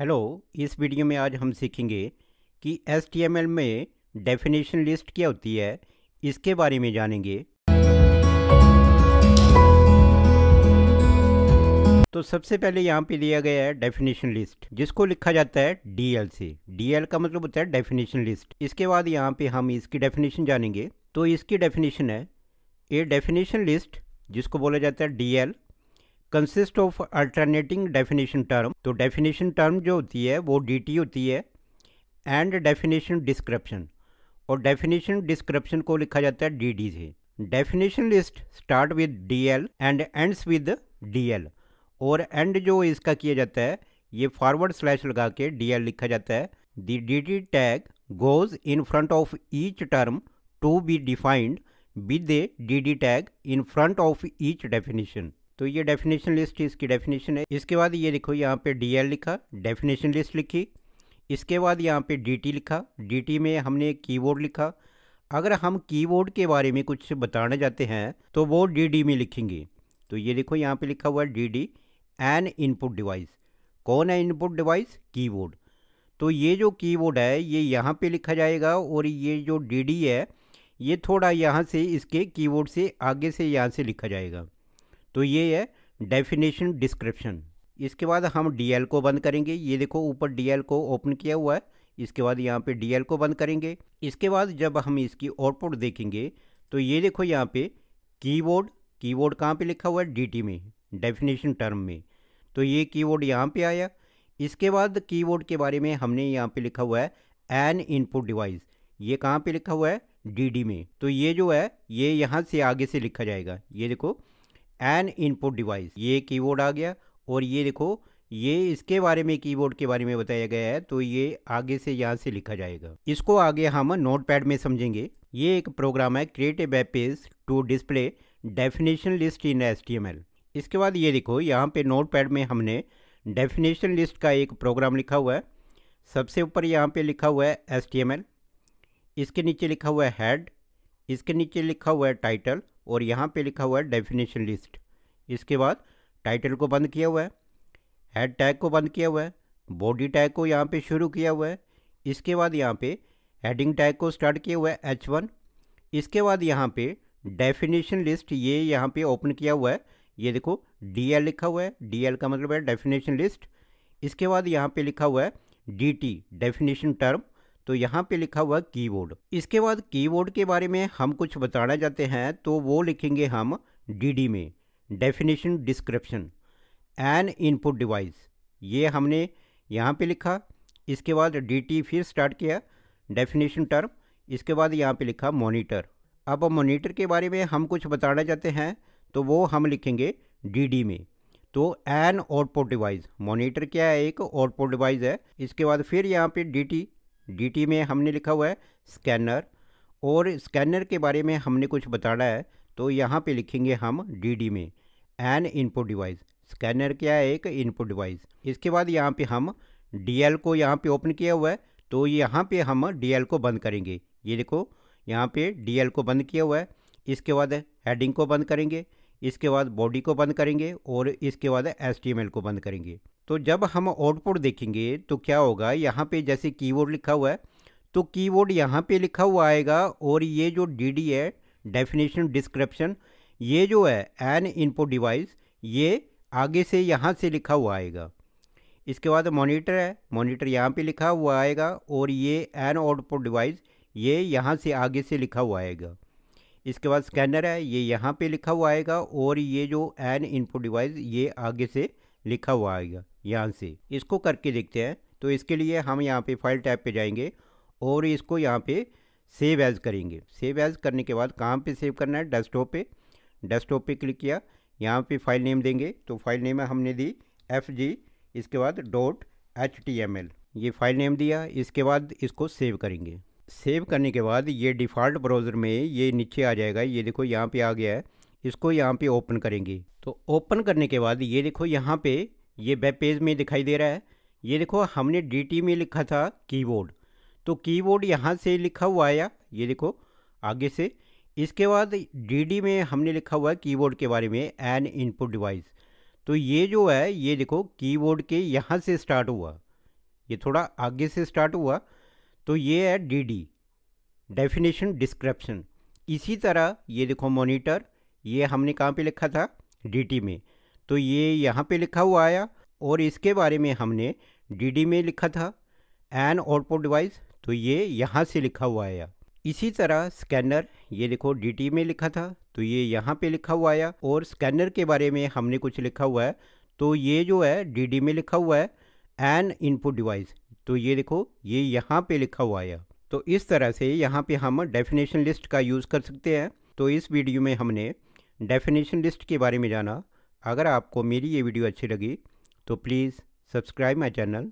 hello इस video में आज हम सीखेंगे कि एस में डेफिनेशन लिस्ट क्या होती है इसके बारे में जानेंगे तो सबसे पहले यहाँ पे लिया गया है डेफिनेशन लिस्ट जिसको लिखा जाता है डीएल से डीएल का मतलब होता है डेफिनेशन लिस्ट इसके बाद यहाँ पे हम इसकी डेफिनेशन जानेंगे तो इसकी डेफिनेशन है ए डेफिनेशन लिस्ट जिसको बोला जाता है DL consist of alternating definition term तो डेफिनेशन टर्म जो होती है वो डी होती है एंड डेफिनेशन डिस्क्रिप्शन और डेफिनेशन डिस्क्रिप्शन को लिखा जाता है डी डी से definition list start with D L and ends with L और एंड जो इसका किया जाता है ये फॉरवर्ड स्लैश लगा के डी एल लिखा जाता है the DT tag goes in front of each term to be defined with a D tag in front of each definition तो ये डेफिनेशन लिस्ट इसकी डेफिनेशन है इसके बाद ये देखो यहाँ पे डी लिखा डेफिनेशन लिस्ट लिखी इसके बाद यहाँ पे डी लिखा डी में हमने कीबोर्ड लिखा अगर हम कीबोर्ड के बारे में कुछ बताना चाहते हैं तो वो डी में लिखेंगे तो ये देखो यहाँ पे लिखा हुआ है D D N input device कौन है इनपुट डिवाइस कीबोर्ड तो ये जो कीबोर्ड है ये यहाँ पे लिखा जाएगा और ये जो डी है ये थोड़ा यहाँ से इसके कीबोर्ड से आगे से यहाँ से लिखा जाएगा तो ये है डेफिनेशन डिस्क्रिप्शन इसके बाद हम डीएल को बंद करेंगे ये देखो ऊपर डीएल को ओपन किया हुआ है इसके बाद यहाँ पे डीएल को बंद करेंगे इसके बाद जब हम इसकी आउटपुट देखेंगे तो ये देखो यहाँ पे कीबोर्ड कीबोर्ड कहाँ पे लिखा हुआ है डीटी में डेफिनेशन टर्म में तो ये कीबोर्ड यहाँ पर आया इसके बाद कीबोर्ड के बारे में हमने यहाँ पे लिखा हुआ है एन इनपुट डिवाइस ये कहाँ पर लिखा हुआ है डी में तो ये जो है ये यहाँ से आगे से लिखा जाएगा ये देखो एन इनपुट डिवाइस ये कीबोर्ड आ गया और ये देखो ये इसके बारे में कीबोर्ड के बारे में बताया गया है तो ये आगे से यहाँ से लिखा जाएगा इसको आगे हम नोटपैड में समझेंगे ये एक प्रोग्राम है create a web to display definition list in S इसके बाद ये देखो यहाँ पे नोटपैड में हमने डेफिनेशन लिस्ट का एक प्रोग्राम लिखा हुआ है सबसे ऊपर यहाँ पे लिखा हुआ है एस इसके नीचे लिखा हुआ है हेड इसके नीचे लिखा हुआ है टाइटल और यहाँ पे लिखा हुआ है डेफिनेशन लिस्ट इसके बाद टाइटल को बंद किया हुआ है हेड टैग को बंद किया हुआ है बॉडी टैग को यहाँ पे शुरू किया हुआ है इसके बाद यहाँ पे हेडिंग टैग को स्टार्ट किया हुआ है एच वन इसके बाद यहाँ पे डेफिनेशन लिस्ट ये यहाँ पे ओपन किया हुआ है ये देखो डी एल लिखा हुआ है डी एल का मतलब है डेफिनेशन लिस्ट इसके बाद यहाँ पे लिखा हुआ है डी टी डेफिनेशन टर्म तो यहाँ पे लिखा हुआ कीबोर्ड इसके बाद कीबोर्ड के बारे में हम कुछ बताना चाहते हैं तो वो लिखेंगे हम डीडी में definition description an input device ये हमने यहाँ पे लिखा इसके बाद डीटी फिर स्टार्ट किया डेफिनेशन टर्म इसके बाद यहाँ पे लिखा मोनीटर अब मोनीटर के बारे में हम कुछ बताना चाहते हैं तो वो हम लिखेंगे डी में तो एन आउटपुट डिवाइस मॉनिटर क्या है एक आउटपुट डिवाइस है इसके बाद फिर यहाँ पे डीटी डीटी में हमने लिखा हुआ है स्कैनर और स्कैनर के बारे में हमने कुछ बताना है तो यहाँ पे लिखेंगे हम डीडी में एन इनपुट डिवाइस स्कैनर क्या है एक इनपुट डिवाइस इसके बाद यहाँ पे हम डीएल को यहाँ पे ओपन किया हुआ है तो यहाँ पे हम डीएल को बंद करेंगे ये देखो यहाँ पे डीएल को बंद किया हुआ है इसके बाद हेडिंग को बंद करेंगे इसके बाद बॉडी को बंद करेंगे और इसके बाद एस को बंद करेंगे तो जब हम आउटपुट देखेंगे तो क्या होगा यहाँ पे जैसे कीबोर्ड लिखा हुआ है तो कीबोर्ड यहाँ पर लिखा हुआ आएगा और ये जो डी है डेफिनेशन डिस्क्रिप्शन ये जो है एन इनपुट डिवाइस ये आगे से यहाँ से लिखा हुआ आएगा इसके बाद मॉनिटर है मॉनिटर यहाँ पे लिखा हुआ आएगा और ये एन आउटपुट डिवाइस ये यहाँ से आगे से लिखा हुआ आएगा इसके बाद स्कैनर है ये यहाँ पे लिखा हुआ आएगा और ये जो एन इनपुट डिवाइस ये आगे से लिखा हुआ आएगा यहाँ से इसको करके देखते हैं तो इसके लिए हम यहाँ पे फाइल टैब पे जाएंगे और इसको यहाँ पे सेव एज करेंगे सेव एज करने के बाद कहाँ पे सेव करना है डेस्कटॉप पे डेस्कटॉप पे क्लिक किया यहाँ पे फाइल नेम देंगे तो फाइल नेम हमने दी एफ जी इसके बाद dot H T M L ये फाइल नेम दिया इसके बाद इसको सेव करेंगे सेव करने के बाद ये डिफ़ॉल्ट ब्राउज़र में ये नीचे आ जाएगा ये देखो यहाँ पे आ गया है इसको यहाँ पे ओपन करेंगे तो ओपन करने के बाद ये देखो यहाँ पे ये वेब पेज में दिखाई दे रहा है ये देखो हमने डी में लिखा था कीबोर्ड तो कीबोर्ड यहाँ से लिखा हुआ आया ये देखो आगे से इसके बाद डी में हमने लिखा हुआ है कीबोर्ड के बारे में एन इनपुट डिवाइस तो ये जो है ये देखो कीबोर्ड के यहाँ से स्टार्ट हुआ ये थोड़ा आगे से स्टार्ट हुआ तो ये है डी डेफिनेशन डिस्क्रिप्शन इसी तरह ये देखो मॉनिटर ये हमने कहाँ पे लिखा था डीटी में तो ये यहाँ पे लिखा हुआ आया और इसके बारे में हमने डीडी में लिखा था एन आउटपुट डिवाइस तो ये यहाँ से लिखा हुआ आया इसी तरह स्कैनर ये देखो डीटी में लिखा था तो ये यहाँ पे लिखा हुआ आया और स्कैनर के बारे में हमने कुछ लिखा हुआ है तो ये जो है डीडी में लिखा हुआ है एन इनपुट डिवाइस तो ये देखो ये यहाँ पे लिखा हुआ आया तो इस तरह से यहाँ पे हम डेफिनेशन लिस्ट का यूज़ कर सकते हैं तो इस वीडियो में हमने डेफिनेशन लिस्ट के बारे में जाना अगर आपको मेरी ये वीडियो अच्छी लगी तो प्लीज़ सब्सक्राइब माई चैनल